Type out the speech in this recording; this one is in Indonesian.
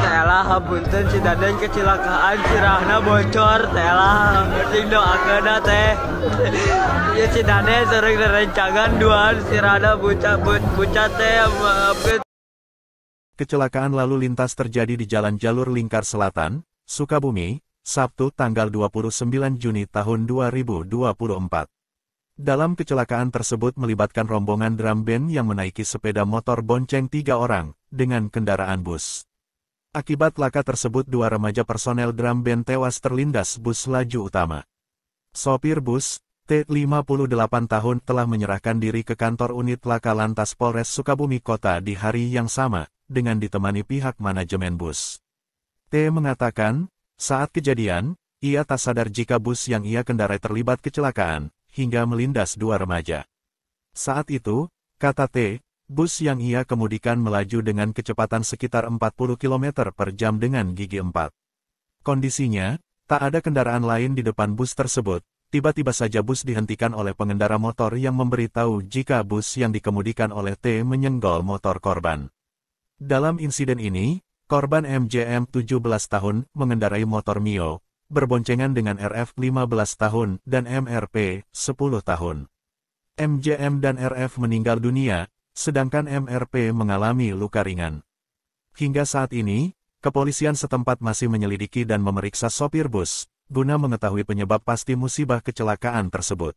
telah hapunten si dadan kecelakaan sirahna bocor telah penting doakeuna teh ya si dadan sering rencangan duaan sirahna buca buca teh Kecelakaan lalu lintas terjadi di Jalan Jalur Lingkar Selatan, Sukabumi, Sabtu tanggal 29 Juni tahun 2024. Dalam kecelakaan tersebut melibatkan rombongan drum band yang menaiki sepeda motor bonceng tiga orang, dengan kendaraan bus. Akibat laka tersebut dua remaja personel drum band tewas terlindas bus laju utama. Sopir bus, T58 tahun telah menyerahkan diri ke kantor unit laka lantas Polres Sukabumi Kota di hari yang sama, dengan ditemani pihak manajemen bus. T mengatakan, saat kejadian, ia tak sadar jika bus yang ia kendarai terlibat kecelakaan, hingga melindas dua remaja. Saat itu, kata T, Bus yang ia kemudikan melaju dengan kecepatan sekitar 40 km per jam dengan gigi empat. Kondisinya, tak ada kendaraan lain di depan bus tersebut, tiba-tiba saja bus dihentikan oleh pengendara motor yang memberitahu jika bus yang dikemudikan oleh T menyenggol motor korban. Dalam insiden ini, korban MJM 17 tahun mengendarai motor Mio, berboncengan dengan RF 15 tahun dan MRP 10 tahun. MJM dan RF meninggal dunia, sedangkan MRP mengalami luka ringan. Hingga saat ini, kepolisian setempat masih menyelidiki dan memeriksa sopir bus, guna mengetahui penyebab pasti musibah kecelakaan tersebut.